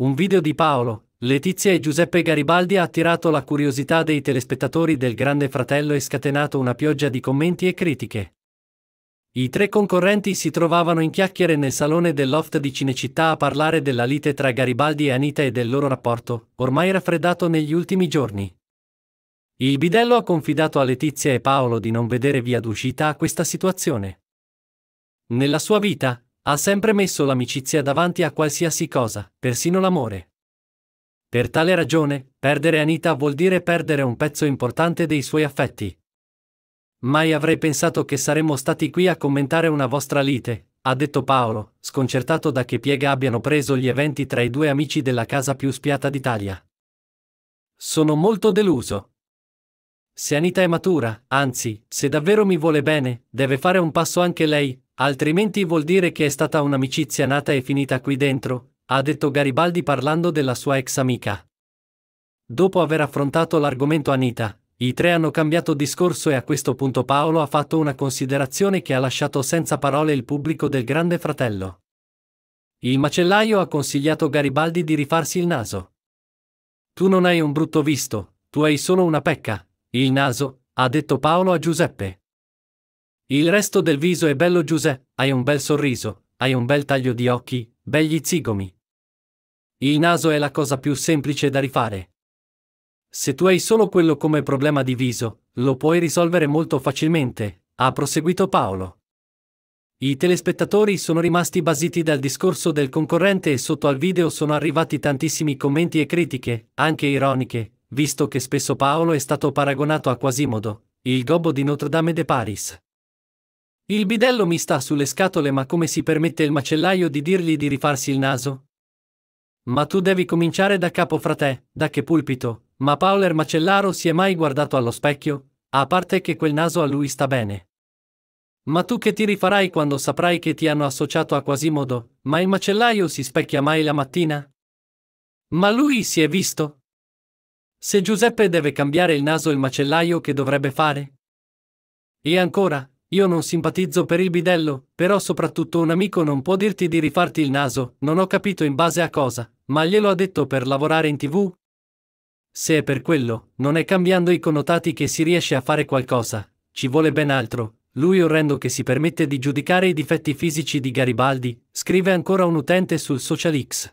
Un video di Paolo, Letizia e Giuseppe Garibaldi ha attirato la curiosità dei telespettatori del Grande Fratello e scatenato una pioggia di commenti e critiche. I tre concorrenti si trovavano in chiacchiere nel salone del loft di Cinecittà a parlare della lite tra Garibaldi e Anita e del loro rapporto, ormai raffreddato negli ultimi giorni. Il bidello ha confidato a Letizia e Paolo di non vedere via d'uscita a questa situazione. Nella sua vita, ha sempre messo l'amicizia davanti a qualsiasi cosa, persino l'amore. Per tale ragione, perdere Anita vuol dire perdere un pezzo importante dei suoi affetti. Mai avrei pensato che saremmo stati qui a commentare una vostra lite, ha detto Paolo, sconcertato da che piega abbiano preso gli eventi tra i due amici della casa più spiata d'Italia. Sono molto deluso. Se Anita è matura, anzi, se davvero mi vuole bene, deve fare un passo anche lei, altrimenti vuol dire che è stata un'amicizia nata e finita qui dentro, ha detto Garibaldi parlando della sua ex amica. Dopo aver affrontato l'argomento Anita, i tre hanno cambiato discorso e a questo punto Paolo ha fatto una considerazione che ha lasciato senza parole il pubblico del Grande Fratello. Il macellaio ha consigliato Garibaldi di rifarsi il naso. Tu non hai un brutto visto, tu hai solo una pecca, il naso, ha detto Paolo a Giuseppe. Il resto del viso è bello Giuseppe, hai un bel sorriso, hai un bel taglio di occhi, begli zigomi. Il naso è la cosa più semplice da rifare. Se tu hai solo quello come problema di viso, lo puoi risolvere molto facilmente, ha proseguito Paolo. I telespettatori sono rimasti basiti dal discorso del concorrente e sotto al video sono arrivati tantissimi commenti e critiche, anche ironiche, visto che spesso Paolo è stato paragonato a Quasimodo, il gobbo di Notre Dame de Paris. Il bidello mi sta sulle scatole ma come si permette il macellaio di dirgli di rifarsi il naso? Ma tu devi cominciare da capo fra te, da che pulpito, ma Paoler Macellaro si è mai guardato allo specchio, a parte che quel naso a lui sta bene. Ma tu che ti rifarai quando saprai che ti hanno associato a Quasimodo, ma il macellaio si specchia mai la mattina? Ma lui si è visto? Se Giuseppe deve cambiare il naso il macellaio che dovrebbe fare? E ancora, io non simpatizzo per il bidello, però soprattutto un amico non può dirti di rifarti il naso, non ho capito in base a cosa, ma glielo ha detto per lavorare in tv? Se è per quello, non è cambiando i connotati che si riesce a fare qualcosa, ci vuole ben altro. Lui orrendo che si permette di giudicare i difetti fisici di Garibaldi, scrive ancora un utente sul Social X.